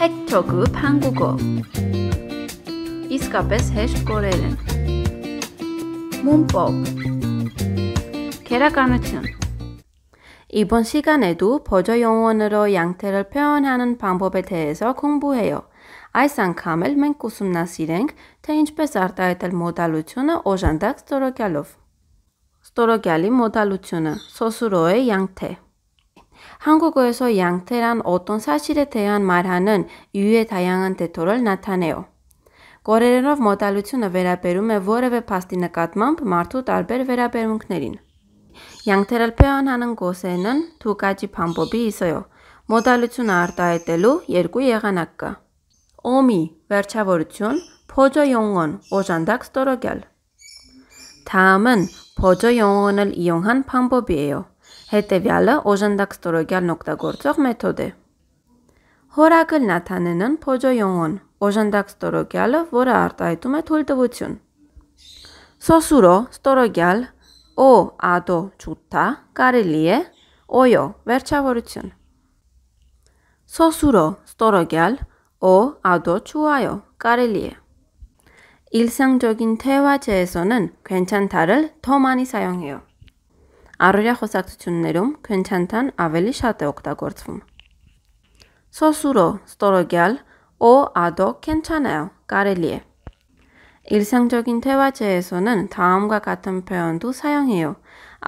헥토급 한국어 իս카페스 հեշտ կորերեն 문법 계략가누튼 이번 시간에도 보조 용어로 양태를 표현하는 방법에 대해서 공부해요. Այս անգամ էլ մենք ուսումնասիրենք, թե ինչպես արտահայտել մոդալությունը օժանդակ ստորոգյալով։ Ստորոգյալի մոդալությունը սոսուրոե յանքթե 한국어에서 양태란 어떤 사실에 대한 말하는 이유에 다양한 대토를 나타내요. Կորերերով մոտալությունը վերաբերում է որևէ փաստի նկատմամբ մարդու տարբեր վերաբերմունքներին։ Յանգթերալփեան հանն գոսենն թուկաճի փամբոբի իսոյո։ Մոտալությունը արտահայտելու երկու եղանակ կա։ Օմի վերջավորություն, փոջո յոնգոն, օժանդակ ստորոգյալ։ Թամն փոջո յոնգոնը իոնհան փամբոբի էյո։ Հետևյալը օժանդակ ստորոգյալն օգտագործող մեթոդ է։ Հորակլ նաթանենն փոջոյոն, օժանդակ ստորոգյալը, որը արտահայտում է թույլտվություն։ Սոսուրո ստորոգյալ օ ադո ճուտա կարելի է օյո վերջավորություն։ Սոսուրո ստորոգյալ օ ադո ճուայո կարելի է։ 일상적인 대화 제에서는 괜찮다를 더 많이 사용해요. Առօրյա խոսակցություններում քնչանթան ավելի շատ է օգտագործվում։ Սոսուրո ստորոգյալ օ ադո քնչանալ կարելի է։ Իրսանջոգին թեվաչե էսոնն թամգա կաթմփեոնտու սայոնիո։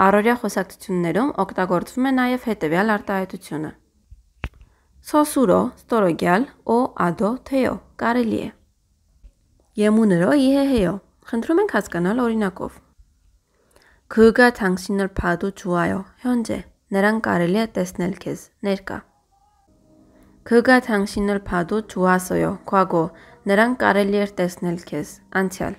Առօրյա խոսակցություններում օգտագործվում է նաև հետևյալ արտահայտությունը։ Սոսուրո ստորոգյալ օ ադո թեյո կարելի է։ Եմուներո իհեհեյո։ Խնդրում ենք հասկանալ օրինակով։ 그가 당신을 봐도 좋아요. 현재. նրան կարելի է տեսնել քեզ. ներկա. 그가 당신을 봐도 좋았어요. 과거. նրան կարելի է տեսնել քեզ. անցյալ.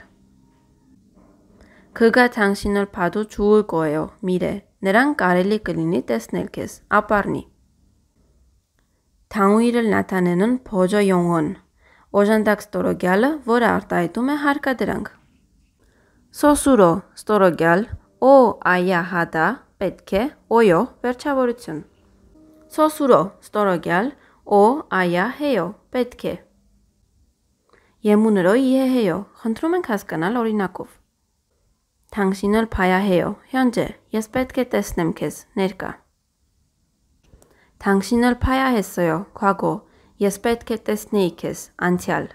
그가 당신을 봐도 좋을 거예요. 미래. նրան կարելի կլինի տեսնել քեզ. ապառնի. Թանուիրը նաթանենն փոջո յոնգոն։ Օժանդակ ստորոգյալը, որը արտահայտում է հարկադրանք։ Սոսուրո ստորոգյալ, օ այա հադա պետք է օյո վերջավորություն։ Սոսուրո ստորոգյալ օ այա հեյո պետք է։ Եմուներո իհեյո խնդրում ենք հասկանալ օրինակով։ Թանկսինել փայահեյո հյանջե ես պետք է տեսնեմ քեզ ներկա։ Թանկսինել փայահեսոյո քագո ես պետք է տեսնեի քեզ անցյալ։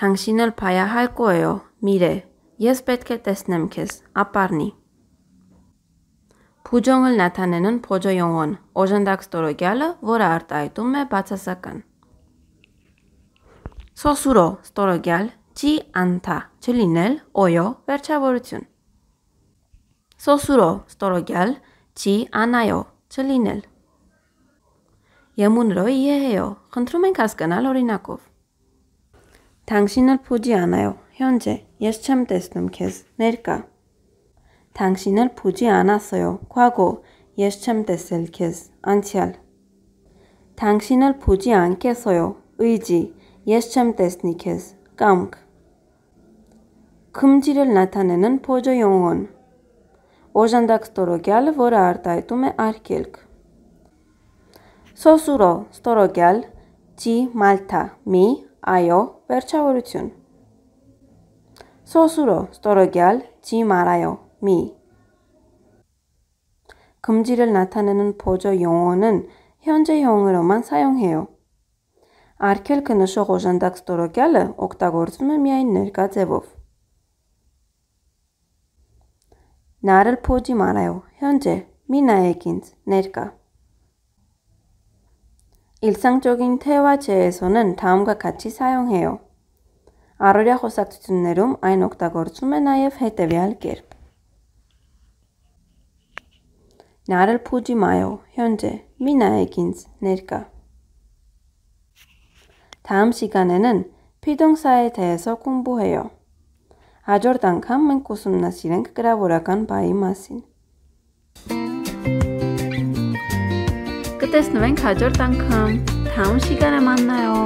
Թանկսինել փայահայկոյո միրե Ես պետք է տեսնեմ քեզ, ապառնի։ Փուջոնգլ նաթանենն փոջոյոնգոն, օժնդակ ստորոգյալը, որը արտահայտում է բացասական։ Սոսուրո, ստորոգյալ, չի անթա, չլինել, օյո, վերջավորություն։ Սոսուրո, ստորոգյալ, չի անայո, չլինել։ Եմունրոյ եհեյո, խնդրում ենք հասկանալ օրինակով։ Թանգշինը փուջի անայո Հյոնջե, ես չեմ տեսնում քեզ, ներկա։ Թանկշինել փուջի անասոյո, քուագո, ես չեմ տեսել քեզ, անցյալ։ Թանկշինել փուջի անկեսոյո, ուիջի, ես չեմ տեսնի քեզ, կամք։ Խմջիրել նաթանենն փոջո յոնգոն։ Օժանդակ ստորոգյալը, որը արտահայտում է արգելք։ Սոսուրո ստորոգյալ, ջի մալթա, մի, այո, վերջավորություն։ 스스로 떨어갈지 말아요. 미. 금지를 나타내는 보조 용어는 현재형으로만 사용해요. Արքել կնշողոժանդակ ստորոգյալը օգտագործվում է միայն ներկա ձևով։ Նարել փոջի մարայո, հյոնջե, մի նայեք ինձ, ներկա։ Իլսանջոգին թեվա չեսոնն թամգա կաչի սայոն հեյո։ Առօրյա խոսակցություններում այն օգտագործվում է նաև հետևյալ կերպ. Նարել փուջի մայո, հյոնջե, մի նայեք ինձ, ներկա։ Թամ շիկանենն փիդոնք սայեթ է սոկում բուհեյո։ Հաջորդ անգամ մենք ուսումնասիրենք գրավորական բայի մասին։ Կտեսնվենք հաջորդ անգամ։ Թամ շիկանեմաննայո։